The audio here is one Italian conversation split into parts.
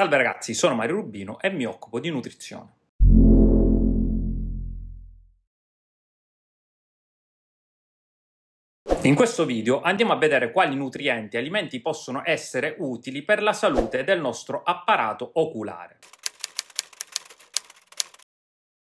Salve ragazzi, sono Mario Rubino e mi occupo di nutrizione. In questo video andiamo a vedere quali nutrienti e alimenti possono essere utili per la salute del nostro apparato oculare.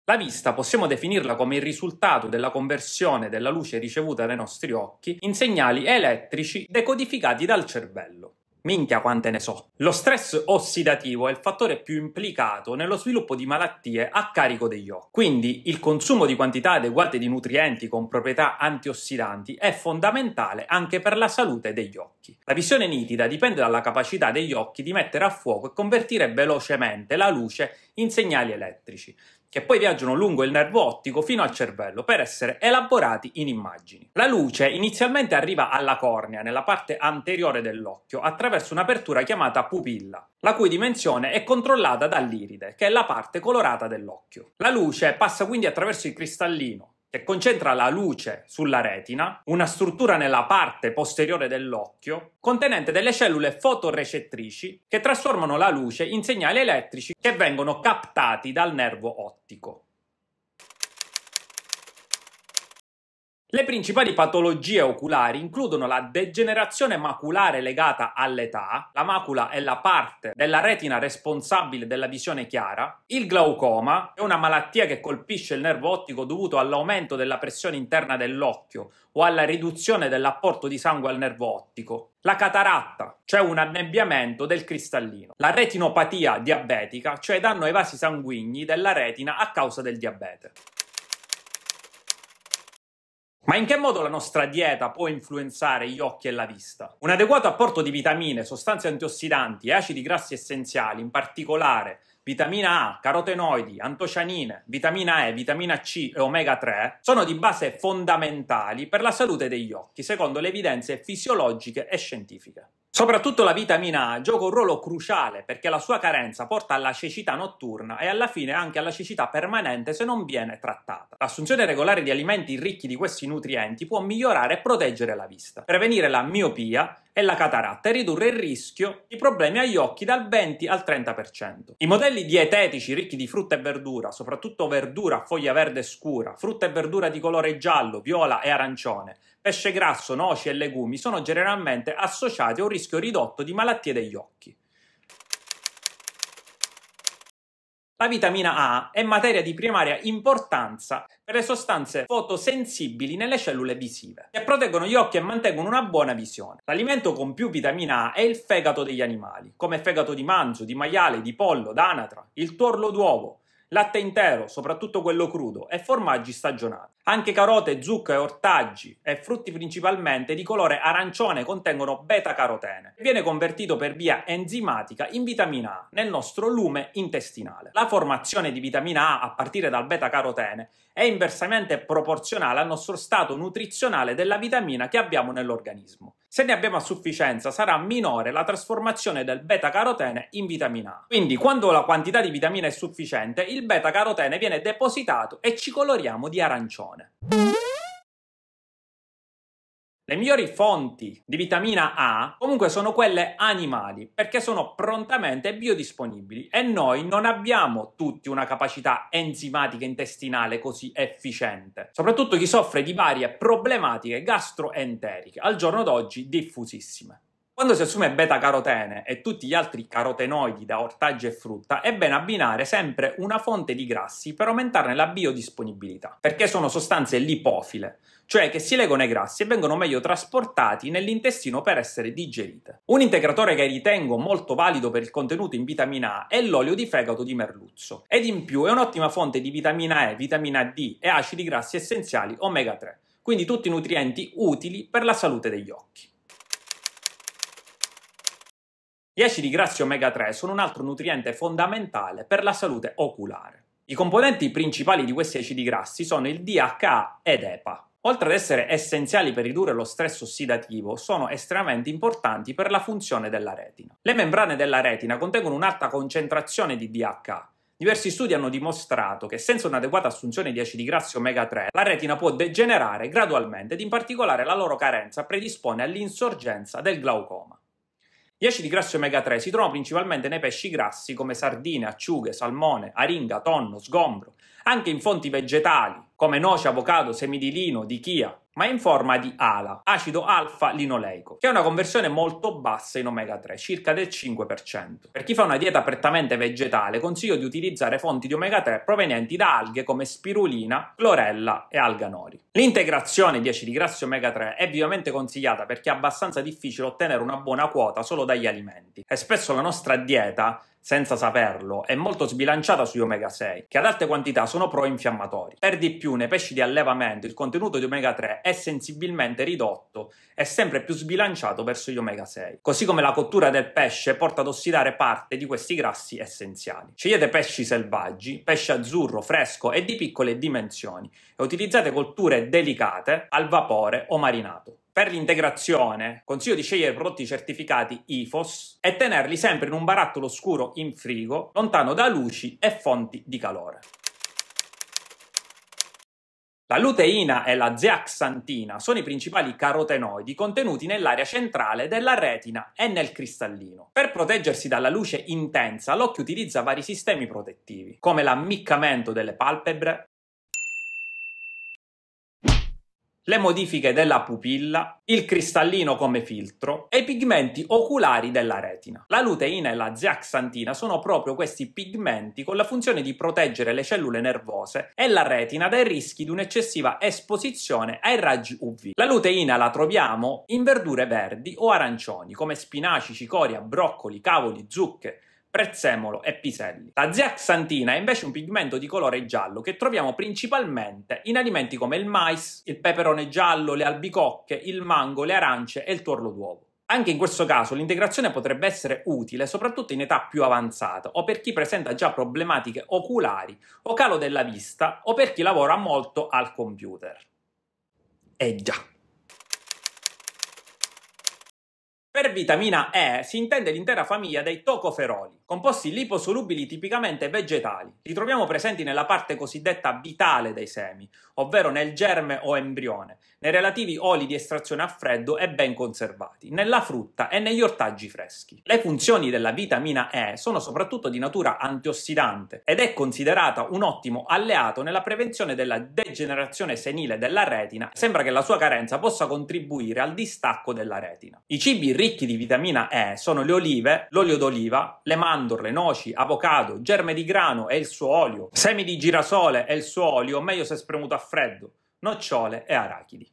La vista possiamo definirla come il risultato della conversione della luce ricevuta dai nostri occhi in segnali elettrici decodificati dal cervello. Minchia quante ne so. Lo stress ossidativo è il fattore più implicato nello sviluppo di malattie a carico degli occhi. Quindi il consumo di quantità adeguate di nutrienti con proprietà antiossidanti è fondamentale anche per la salute degli occhi. La visione nitida dipende dalla capacità degli occhi di mettere a fuoco e convertire velocemente la luce in segnali elettrici che poi viaggiano lungo il nervo ottico fino al cervello per essere elaborati in immagini. La luce inizialmente arriva alla cornea, nella parte anteriore dell'occhio, attraverso un'apertura chiamata pupilla, la cui dimensione è controllata dall'iride, che è la parte colorata dell'occhio. La luce passa quindi attraverso il cristallino, che concentra la luce sulla retina, una struttura nella parte posteriore dell'occhio, contenente delle cellule fotorecettrici che trasformano la luce in segnali elettrici che vengono captati dal nervo ottico. Le principali patologie oculari includono la degenerazione maculare legata all'età, la macula è la parte della retina responsabile della visione chiara, il glaucoma è una malattia che colpisce il nervo ottico dovuto all'aumento della pressione interna dell'occhio o alla riduzione dell'apporto di sangue al nervo ottico, la cataratta, cioè un annebbiamento del cristallino, la retinopatia diabetica, cioè danno ai vasi sanguigni della retina a causa del diabete. Ma in che modo la nostra dieta può influenzare gli occhi e la vista? Un adeguato apporto di vitamine, sostanze antiossidanti e acidi grassi essenziali, in particolare vitamina A, carotenoidi, antocianine, vitamina E, vitamina C e omega 3, sono di base fondamentali per la salute degli occhi, secondo le evidenze fisiologiche e scientifiche. Soprattutto la vitamina A gioca un ruolo cruciale perché la sua carenza porta alla cecità notturna e alla fine anche alla cecità permanente se non viene trattata. L'assunzione regolare di alimenti ricchi di questi nutrienti può migliorare e proteggere la vista, prevenire la miopia e la cataratta e ridurre il rischio di problemi agli occhi dal 20 al 30%. I modelli dietetici ricchi di frutta e verdura, soprattutto verdura a foglia verde scura, frutta e verdura di colore giallo, viola e arancione, Pesce grasso, noci e legumi sono generalmente associati a un rischio ridotto di malattie degli occhi. La vitamina A è materia di primaria importanza per le sostanze fotosensibili nelle cellule visive, che proteggono gli occhi e mantengono una buona visione. L'alimento con più vitamina A è il fegato degli animali, come fegato di manzo, di maiale, di pollo, d'anatra, il torlo d'uovo, latte intero, soprattutto quello crudo, e formaggi stagionati. Anche carote, zucche, ortaggi e frutti principalmente di colore arancione contengono beta-carotene. Viene convertito per via enzimatica in vitamina A nel nostro lume intestinale. La formazione di vitamina A a partire dal beta-carotene è inversamente proporzionale al nostro stato nutrizionale della vitamina che abbiamo nell'organismo. Se ne abbiamo a sufficienza sarà minore la trasformazione del beta-carotene in vitamina A. Quindi quando la quantità di vitamina è sufficiente, il beta-carotene viene depositato e ci coloriamo di arancione. Le migliori fonti di vitamina A comunque sono quelle animali perché sono prontamente biodisponibili e noi non abbiamo tutti una capacità enzimatica intestinale così efficiente, soprattutto chi soffre di varie problematiche gastroenteriche al giorno d'oggi diffusissime. Quando si assume beta-carotene e tutti gli altri carotenoidi da ortaggi e frutta, è bene abbinare sempre una fonte di grassi per aumentarne la biodisponibilità, perché sono sostanze lipofile, cioè che si legano ai grassi e vengono meglio trasportati nell'intestino per essere digerite. Un integratore che ritengo molto valido per il contenuto in vitamina A è l'olio di fegato di merluzzo, ed in più è un'ottima fonte di vitamina E, vitamina D e acidi grassi essenziali omega 3, quindi tutti nutrienti utili per la salute degli occhi. Gli acidi grassi omega 3 sono un altro nutriente fondamentale per la salute oculare. I componenti principali di questi acidi grassi sono il DHA ed EPA. Oltre ad essere essenziali per ridurre lo stress ossidativo, sono estremamente importanti per la funzione della retina. Le membrane della retina contengono un'alta concentrazione di DHA. Diversi studi hanno dimostrato che senza un'adeguata assunzione di acidi grassi omega 3, la retina può degenerare gradualmente ed in particolare la loro carenza predispone all'insorgenza del glaucoma. Gli acidi grassi omega 3 si trovano principalmente nei pesci grassi come sardine, acciughe, salmone, aringa, tonno, sgombro, anche in fonti vegetali come noce, avocado, semi di lino, di chia, ma in forma di ALA, acido alfa linoleico, che ha una conversione molto bassa in omega 3, circa del 5%. Per chi fa una dieta prettamente vegetale, consiglio di utilizzare fonti di omega 3 provenienti da alghe come spirulina, clorella e alga nori. L'integrazione di acidi grassi omega 3 è vivamente consigliata perché è abbastanza difficile ottenere una buona quota solo dagli alimenti e spesso la nostra dieta senza saperlo è molto sbilanciata sugli omega 6, che ad alte quantità sono pro-infiammatori. Per di più, nei pesci di allevamento il contenuto di omega 3 è sensibilmente ridotto e sempre più sbilanciato verso gli omega 6, così come la cottura del pesce porta ad ossidare parte di questi grassi essenziali. Scegliete pesci selvaggi, pesce azzurro, fresco e di piccole dimensioni e utilizzate colture delicate al vapore o marinato per l'integrazione consiglio di scegliere prodotti certificati IFOS e tenerli sempre in un barattolo scuro in frigo, lontano da luci e fonti di calore. La luteina e la zeaxantina sono i principali carotenoidi contenuti nell'area centrale della retina e nel cristallino. Per proteggersi dalla luce intensa, l'occhio utilizza vari sistemi protettivi, come l'ammiccamento delle palpebre, le modifiche della pupilla, il cristallino come filtro e i pigmenti oculari della retina. La luteina e la zeaxantina sono proprio questi pigmenti con la funzione di proteggere le cellule nervose e la retina dai rischi di un'eccessiva esposizione ai raggi UV. La luteina la troviamo in verdure verdi o arancioni come spinaci, cicoria, broccoli, cavoli, zucche, prezzemolo e piselli. La zeaxantina è invece un pigmento di colore giallo che troviamo principalmente in alimenti come il mais, il peperone giallo, le albicocche, il mango, le arance e il tuorlo d'uovo. Anche in questo caso l'integrazione potrebbe essere utile soprattutto in età più avanzata o per chi presenta già problematiche oculari o calo della vista o per chi lavora molto al computer. E eh già. Per vitamina E si intende l'intera famiglia dei tocoferoli, composti liposolubili tipicamente vegetali. Li troviamo presenti nella parte cosiddetta vitale dei semi, ovvero nel germe o embrione, nei relativi oli di estrazione a freddo e ben conservati, nella frutta e negli ortaggi freschi. Le funzioni della vitamina E sono soprattutto di natura antiossidante ed è considerata un ottimo alleato nella prevenzione della degenerazione senile della retina. Sembra che la sua carenza possa contribuire al distacco della retina. I cibi ricchi di vitamina E sono le olive, l'olio d'oliva, le mandorle, noci, avocado, germe di grano e il suo olio, semi di girasole e il suo olio, meglio se spremuto a freddo, nocciole e arachidi.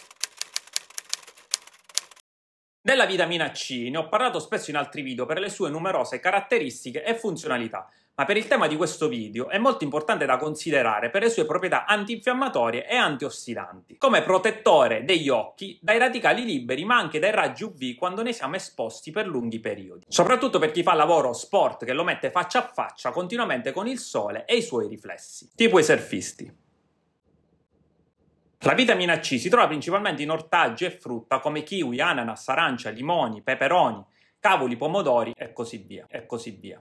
Della vitamina C ne ho parlato spesso in altri video per le sue numerose caratteristiche e funzionalità, ma per il tema di questo video è molto importante da considerare per le sue proprietà antinfiammatorie e antiossidanti, come protettore degli occhi dai radicali liberi ma anche dai raggi UV quando ne siamo esposti per lunghi periodi, soprattutto per chi fa lavoro sport che lo mette faccia a faccia continuamente con il sole e i suoi riflessi, tipo i surfisti. La vitamina C si trova principalmente in ortaggi e frutta come kiwi, ananas, arancia, limoni, peperoni, cavoli, pomodori e così via. E così via.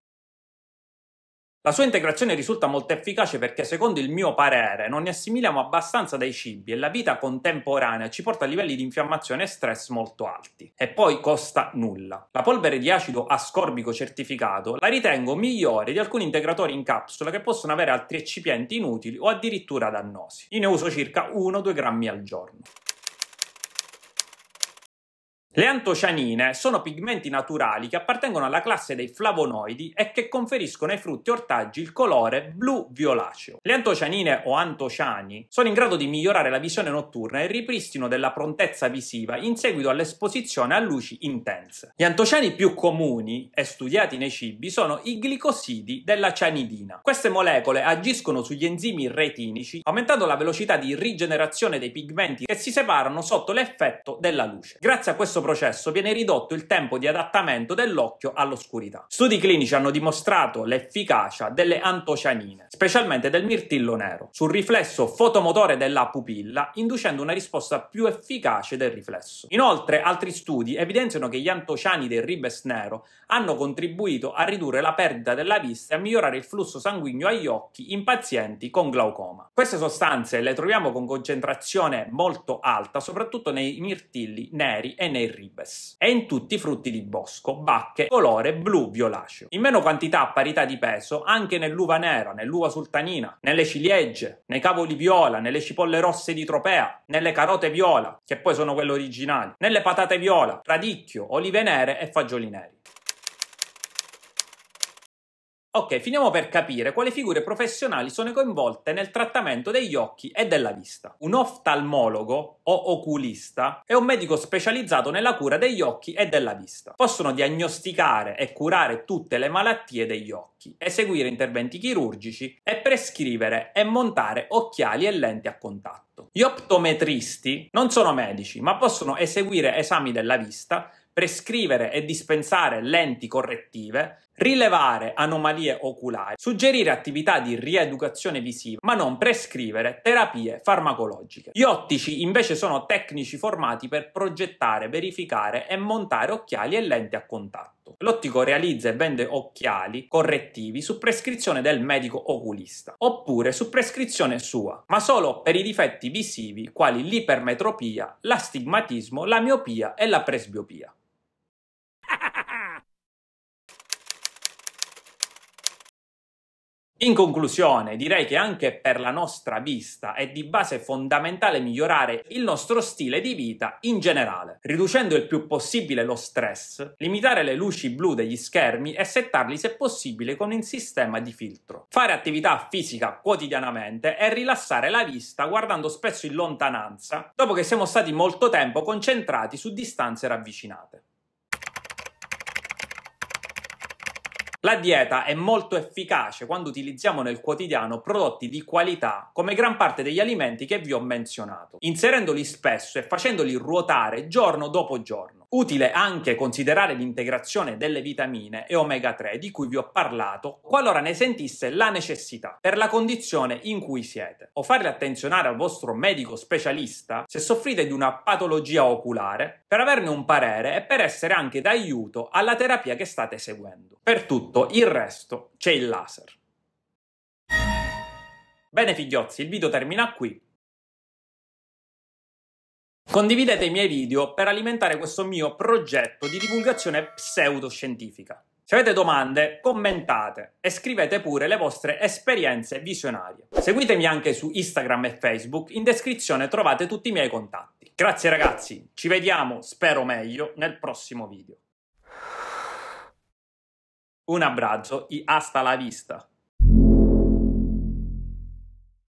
La sua integrazione risulta molto efficace perché, secondo il mio parere, non ne assimiliamo abbastanza dai cibi e la vita contemporanea ci porta a livelli di infiammazione e stress molto alti. E poi costa nulla. La polvere di acido ascorbico certificato la ritengo migliore di alcuni integratori in capsula che possono avere altri eccipienti inutili o addirittura dannosi. Io ne uso circa 1-2 grammi al giorno. Le antocianine sono pigmenti naturali che appartengono alla classe dei flavonoidi e che conferiscono ai frutti e ortaggi il colore blu-violaceo. Le antocianine o antociani sono in grado di migliorare la visione notturna e il ripristino della prontezza visiva in seguito all'esposizione a luci intense. Gli antociani più comuni e studiati nei cibi sono i glicosidi della cianidina. Queste molecole agiscono sugli enzimi retinici aumentando la velocità di rigenerazione dei pigmenti che si separano sotto l'effetto della luce. Grazie a questo processo viene ridotto il tempo di adattamento dell'occhio all'oscurità. Studi clinici hanno dimostrato l'efficacia delle antocianine, specialmente del mirtillo nero, sul riflesso fotomotore della pupilla, inducendo una risposta più efficace del riflesso. Inoltre, altri studi evidenziano che gli antociani del ribes nero hanno contribuito a ridurre la perdita della vista e a migliorare il flusso sanguigno agli occhi in pazienti con glaucoma. Queste sostanze le troviamo con concentrazione molto alta, soprattutto nei mirtilli neri e nei ribes. È in tutti i frutti di bosco, bacche, colore blu-violaceo. In meno quantità a parità di peso anche nell'uva nera, nell'uva sultanina, nelle ciliegie, nei cavoli viola, nelle cipolle rosse di tropea, nelle carote viola, che poi sono quelle originali, nelle patate viola, radicchio, olive nere e fagioli neri. Ok, finiamo per capire quali figure professionali sono coinvolte nel trattamento degli occhi e della vista. Un oftalmologo o oculista è un medico specializzato nella cura degli occhi e della vista. Possono diagnosticare e curare tutte le malattie degli occhi, eseguire interventi chirurgici e prescrivere e montare occhiali e lenti a contatto. Gli optometristi non sono medici, ma possono eseguire esami della vista prescrivere e dispensare lenti correttive, rilevare anomalie oculari, suggerire attività di rieducazione visiva, ma non prescrivere terapie farmacologiche. Gli ottici invece sono tecnici formati per progettare, verificare e montare occhiali e lenti a contatto. L'ottico realizza e vende occhiali correttivi su prescrizione del medico oculista, oppure su prescrizione sua, ma solo per i difetti visivi quali l'ipermetropia, l'astigmatismo, la miopia e la presbiopia. In conclusione, direi che anche per la nostra vista è di base fondamentale migliorare il nostro stile di vita in generale, riducendo il più possibile lo stress, limitare le luci blu degli schermi e settarli se possibile con un sistema di filtro. Fare attività fisica quotidianamente e rilassare la vista guardando spesso in lontananza, dopo che siamo stati molto tempo concentrati su distanze ravvicinate. La dieta è molto efficace quando utilizziamo nel quotidiano prodotti di qualità come gran parte degli alimenti che vi ho menzionato, inserendoli spesso e facendoli ruotare giorno dopo giorno. Utile anche considerare l'integrazione delle vitamine e omega 3 di cui vi ho parlato qualora ne sentisse la necessità per la condizione in cui siete o farle attenzionare al vostro medico specialista se soffrite di una patologia oculare per averne un parere e per essere anche d'aiuto alla terapia che state seguendo. Per tutto il resto c'è il laser. Bene figliozzi, il video termina qui. Condividete i miei video per alimentare questo mio progetto di divulgazione pseudoscientifica. Se avete domande, commentate e scrivete pure le vostre esperienze visionarie. Seguitemi anche su Instagram e Facebook, in descrizione trovate tutti i miei contatti. Grazie ragazzi, ci vediamo, spero meglio, nel prossimo video. Un abbraccio e hasta la vista!